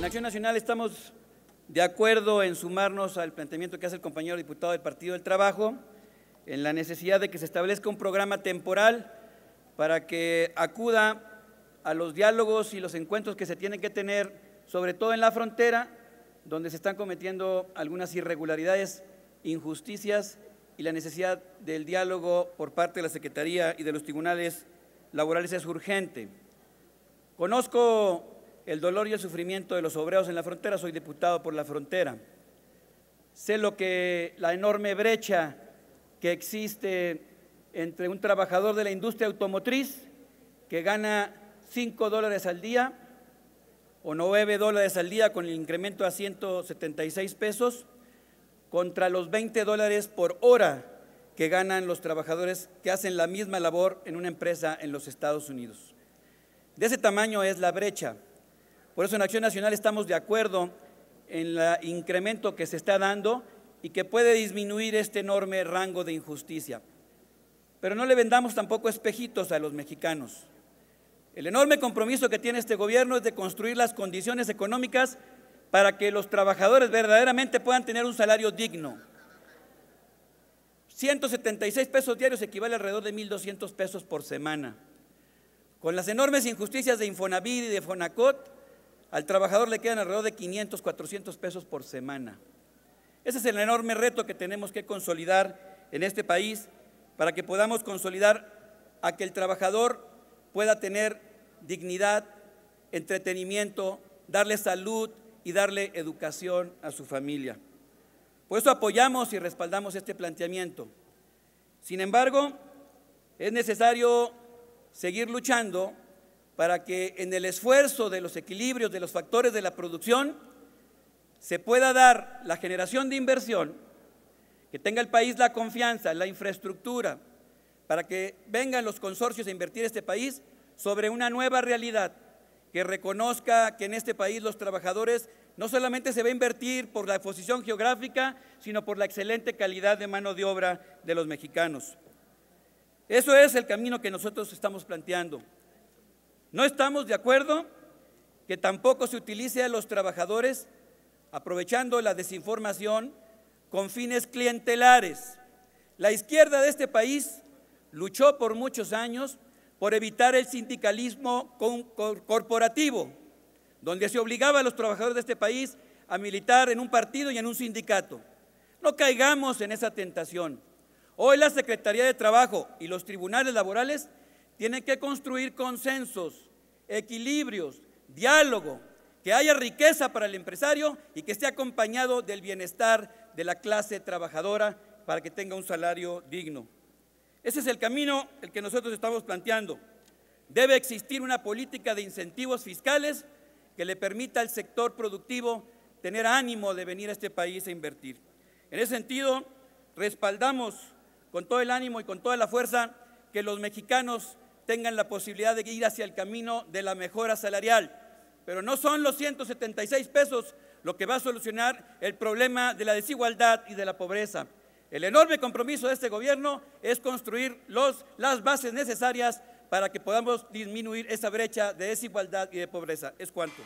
En Acción Nacional estamos de acuerdo en sumarnos al planteamiento que hace el compañero diputado del Partido del Trabajo en la necesidad de que se establezca un programa temporal para que acuda a los diálogos y los encuentros que se tienen que tener, sobre todo en la frontera, donde se están cometiendo algunas irregularidades, injusticias y la necesidad del diálogo por parte de la Secretaría y de los tribunales laborales es urgente. Conozco el dolor y el sufrimiento de los obreros en la frontera, soy diputado por la frontera. Sé lo que la enorme brecha que existe entre un trabajador de la industria automotriz que gana 5 dólares al día o 9 dólares al día con el incremento a 176 pesos contra los 20 dólares por hora que ganan los trabajadores que hacen la misma labor en una empresa en los Estados Unidos. De ese tamaño es la brecha. Por eso en Acción Nacional estamos de acuerdo en el incremento que se está dando y que puede disminuir este enorme rango de injusticia. Pero no le vendamos tampoco espejitos a los mexicanos. El enorme compromiso que tiene este gobierno es de construir las condiciones económicas para que los trabajadores verdaderamente puedan tener un salario digno. 176 pesos diarios equivale alrededor de 1.200 pesos por semana. Con las enormes injusticias de Infonavit y de Fonacot, al trabajador le quedan alrededor de 500, 400 pesos por semana. Ese es el enorme reto que tenemos que consolidar en este país para que podamos consolidar a que el trabajador pueda tener dignidad, entretenimiento, darle salud y darle educación a su familia. Por eso apoyamos y respaldamos este planteamiento. Sin embargo, es necesario seguir luchando para que en el esfuerzo de los equilibrios de los factores de la producción se pueda dar la generación de inversión, que tenga el país la confianza, la infraestructura, para que vengan los consorcios a invertir este país sobre una nueva realidad que reconozca que en este país los trabajadores no solamente se va a invertir por la posición geográfica, sino por la excelente calidad de mano de obra de los mexicanos. Eso es el camino que nosotros estamos planteando. No estamos de acuerdo que tampoco se utilice a los trabajadores aprovechando la desinformación con fines clientelares. La izquierda de este país luchó por muchos años por evitar el sindicalismo corporativo, donde se obligaba a los trabajadores de este país a militar en un partido y en un sindicato. No caigamos en esa tentación. Hoy la Secretaría de Trabajo y los tribunales laborales tienen que construir consensos, equilibrios, diálogo, que haya riqueza para el empresario y que esté acompañado del bienestar de la clase trabajadora para que tenga un salario digno. Ese es el camino el que nosotros estamos planteando. Debe existir una política de incentivos fiscales que le permita al sector productivo tener ánimo de venir a este país a invertir. En ese sentido, respaldamos con todo el ánimo y con toda la fuerza que los mexicanos tengan la posibilidad de ir hacia el camino de la mejora salarial. Pero no son los 176 pesos lo que va a solucionar el problema de la desigualdad y de la pobreza. El enorme compromiso de este gobierno es construir las bases necesarias para que podamos disminuir esa brecha de desigualdad y de pobreza. Es cuanto.